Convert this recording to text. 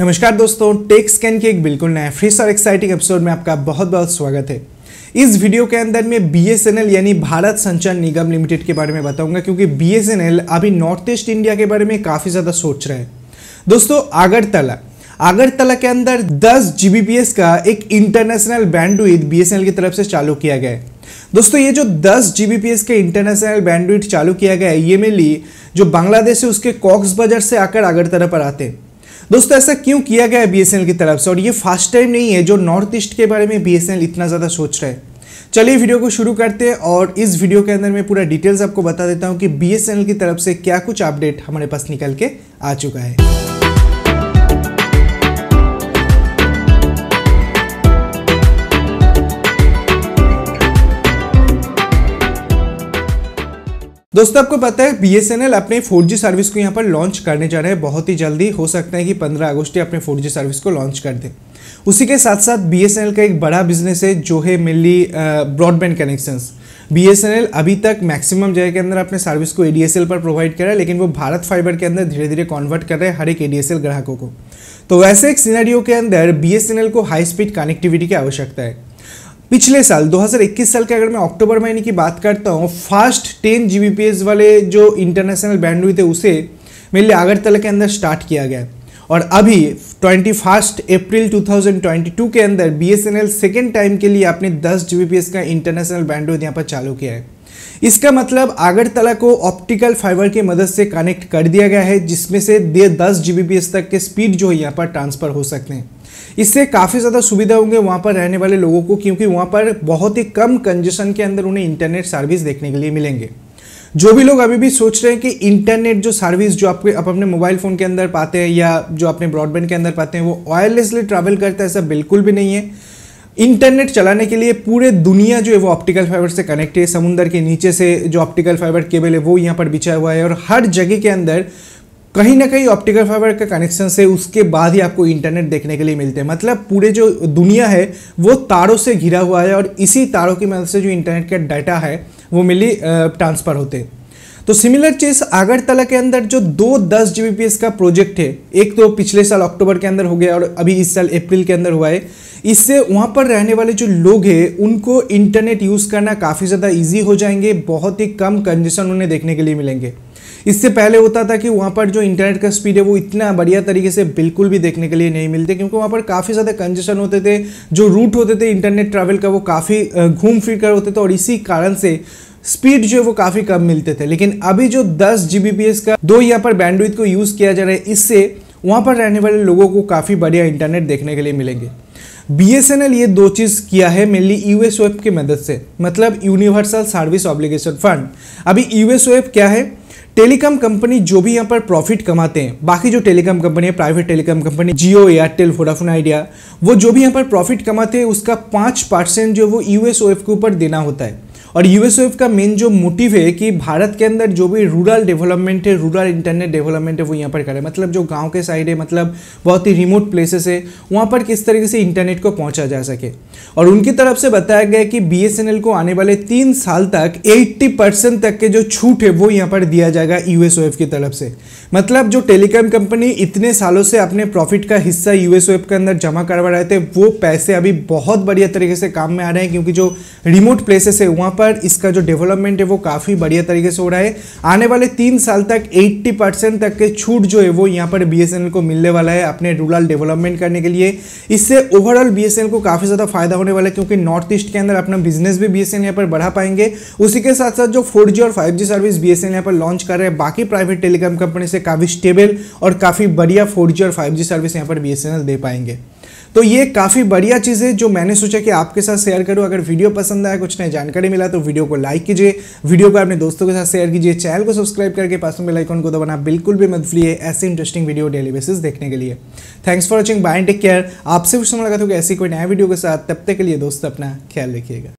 नमस्कार दोस्तों take scan के एक बिल्कुल नया फ्रेश और एक्साइटिंग एपिसोड में आपका बहुत बहुत स्वागत है इस वीडियो के अंदर मैं एल यानी भारत संचार निगम लिमिटेड के बारे में बताऊंगा क्योंकि बी एस एन एल अभी नॉर्थ ईस्ट इंडिया के बारे में काफ़ी ज़्यादा सोच रहे हैं दोस्तों आगरतला आगरतला के अंदर पी एस का एक इंटरनेशनल बैंडविथ एल की तरफ से चालू किया गया है दोस्तों ये जो दस जीबीपीएस के इंटरनेशनल बैंडविथ चालू किया गया है ये मेनली जो बांग्लादेश है उसके कॉक्स बाजार से आकर आगरतला पर आते हैं दोस्तों ऐसा क्यों किया गया है बीएसएनएल की तरफ से और ये फर्स्ट टाइम नहीं है जो नॉर्थ ईस्ट के बारे में बीएसएनएल इतना ज़्यादा सोच रहा है चलिए वीडियो को शुरू करते हैं और इस वीडियो के अंदर मैं पूरा डिटेल्स आपको बता देता हूँ कि बी की तरफ से क्या कुछ अपडेट हमारे पास निकल के आ चुका है दोस्तों आपको पता है बीएसएनएल अपने 4G सर्विस को यहाँ पर लॉन्च करने जा रहे हैं बहुत ही जल्दी हो सकता है कि 15 अगस्त अपने 4G सर्विस को लॉन्च कर दें उसी के साथ साथ बीएसएनएल का एक बड़ा बिजनेस है जो है मेनली ब्रॉडबैंड कनेक्शंस बीएसएनएल अभी तक मैक्सिमम जगह के अंदर अपने सर्विस को एडीएसएल पर प्रोवाइड कर रहा है लेकिन वो भारत फाइबर के अंदर धीरे धीरे कन्वर्ट कर रहे हैं हर एक एडीएसएल ग्राहकों को तो वैसे एक सीनरियो के अंदर बीएसएनएल को हाई स्पीड कनेक्टिविटी की आवश्यकता है पिछले साल 2021 साल के अगर मैं अक्टूबर महीने की बात करता हूँ फास्ट टेन जी वाले जो इंटरनेशनल हुई थे उसे मेरे लिए अगरतला के अंदर स्टार्ट किया गया और अभी ट्वेंटी फर्स्ट अप्रैल 2022 के अंदर B S N L second time के लिए आपने 10 जी का इंटरनेशनल हुई यहाँ पर चालू किया है इसका मतलब आगरतला को ऑप्टिकल फाइबर की मदद से कनेक्ट कर दिया गया है जिसमें से दे दस जी तक के स्पीड जो है यहाँ पर ट्रांसफ़र हो सकते हैं इससे काफ़ी ज़्यादा सुविधा होंगे वहाँ पर रहने वाले लोगों को क्योंकि वहाँ पर बहुत ही कम कंजेशन के अंदर उन्हें इंटरनेट सर्विस देखने के लिए मिलेंगे जो भी लोग अभी भी सोच रहे हैं कि इंटरनेट जो सर्विस जो आपके आप अपने मोबाइल फ़ोन के अंदर पाते हैं या जो अपने ब्रॉडबैंड के अंदर पाते हैं वो वायरलेसली ट्रैवल करता है ऐसा बिल्कुल भी नहीं है इंटरनेट चलाने के लिए पूरे दुनिया जो है वो ऑप्टिकल फाइबर से कनेक्ट है समुंदर के नीचे से जो ऑप्टिकल फाइबर केबल है वो यहाँ पर बिछा हुआ है और हर जगह के अंदर कहीं ना कहीं ऑप्टिकल फाइबर का कनेक्शन से उसके बाद ही आपको इंटरनेट देखने के लिए मिलते हैं मतलब पूरे जो दुनिया है वो तारों से घिरा हुआ है और इसी तारों की मदद मतलब से जो इंटरनेट का डाटा है वो मिली ट्रांसफ़र होते हैं तो सिमिलर चीज आगरतला के अंदर जो दो दस जी का प्रोजेक्ट है एक तो पिछले साल अक्टूबर के अंदर हो गया और अभी इस साल अप्रैल के अंदर हुआ है इससे वहाँ पर रहने वाले जो लोग हैं उनको इंटरनेट यूज़ करना काफ़ी ज़्यादा इजी हो जाएंगे बहुत ही कम कंजेशन उन्हें देखने के लिए मिलेंगे इससे पहले होता था कि वहाँ पर जो इंटरनेट का स्पीड है वो इतना बढ़िया तरीके से बिल्कुल भी देखने के लिए नहीं मिलते क्योंकि वहाँ पर काफ़ी ज़्यादा कंजेशन होते थे जो रूट होते थे इंटरनेट ट्रैवल का वो काफ़ी घूम फिर कर होते थे और इसी कारण से स्पीड जो है वो काफ़ी कम मिलते थे लेकिन अभी जो दस जी का दो यहाँ पर बैंडविद को यूज़ किया जा रहा है इससे वहाँ पर रहने वाले लोगों को काफ़ी बढ़िया इंटरनेट देखने के लिए मिलेंगे बी ये दो चीज़ किया है मेनली यू एस की मदद से मतलब यूनिवर्सल सर्विस ऑब्लिगेशन फंड अभी यू e क्या है टेलीकॉम कंपनी जो भी यहाँ पर प्रॉफिट कमाते हैं बाकी जो टेलीकॉम कंपनी है private telecom company Jio Airtel Vodafone Idea वो जो भी यहाँ पर प्रॉफिट कमाते हैं उसका पाँच परसेंट जो वो यूएस के ऊपर देना होता है और यूएसओएफ का मेन जो मोटिव है कि भारत के अंदर जो भी रूरल डेवलपमेंट है रूरल इंटरनेट डेवलपमेंट है वो यहाँ पर करे मतलब जो गांव के साइड है मतलब बहुत ही रिमोट प्लेसेस है वहाँ पर किस तरीके से इंटरनेट को पहुँचा जा सके और उनकी तरफ से बताया गया कि बी को आने वाले तीन साल तक एट्टी तक के जो छूट है वो यहाँ पर दिया जाएगा यूएसओएफ की तरफ से मतलब जो टेलीकॉम कंपनी इतने सालों से अपने प्रॉफिट का हिस्सा यूएसओएफ के अंदर जमा करवा रहे थे वो पैसे अभी बहुत बढ़िया तरीके से काम में आ रहे हैं क्योंकि जो रिमोट प्लेसेस है वहाँ पर पर इसका जो डेवलपमेंट है वो काफ़ी बढ़िया तरीके से हो रहा है आने वाले तीन साल तक 80 परसेंट तक के छूट जो है वो यहाँ पर बी को मिलने वाला है अपने रूरल डेवलपमेंट करने के लिए इससे ओवरऑल बी को काफ़ी ज़्यादा फायदा होने वाला है क्योंकि नॉर्थ ईस्ट के अंदर अपना बिजनेस भी बी एस पर बढ़ा पाएंगे उसी के साथ साथ जो फोर और फाइव सर्विस बी एस पर लॉन्च कर रहे हैं बाकी प्राइवेट टेलीकॉम कंपनी से काफ़ी स्टेबल और काफ़ी बढ़िया फोर और फाइव सर्विस यहाँ पर बी दे पाएंगे तो ये काफ़ी बढ़िया चीज़ है जो मैंने सोचा कि आपके साथ शेयर करूँ अगर वीडियो पसंद आया कुछ नई जानकारी मिला तो वीडियो को लाइक कीजिए वीडियो को अपने दोस्तों के साथ शेयर कीजिए चैनल को सब्सक्राइब करके पास में लाइकॉन को दबाना बिल्कुल भी मत फ्री है ऐसे इंटरेस्टिंग वीडियो डेली बेसिस देखने के लिए thanks for watching bye take care आपसे कुछ समय लगा था कि तो ऐसी कोई नया वीडियो के साथ तब तक के लिए दोस्त अपना ख्याल रखिएगा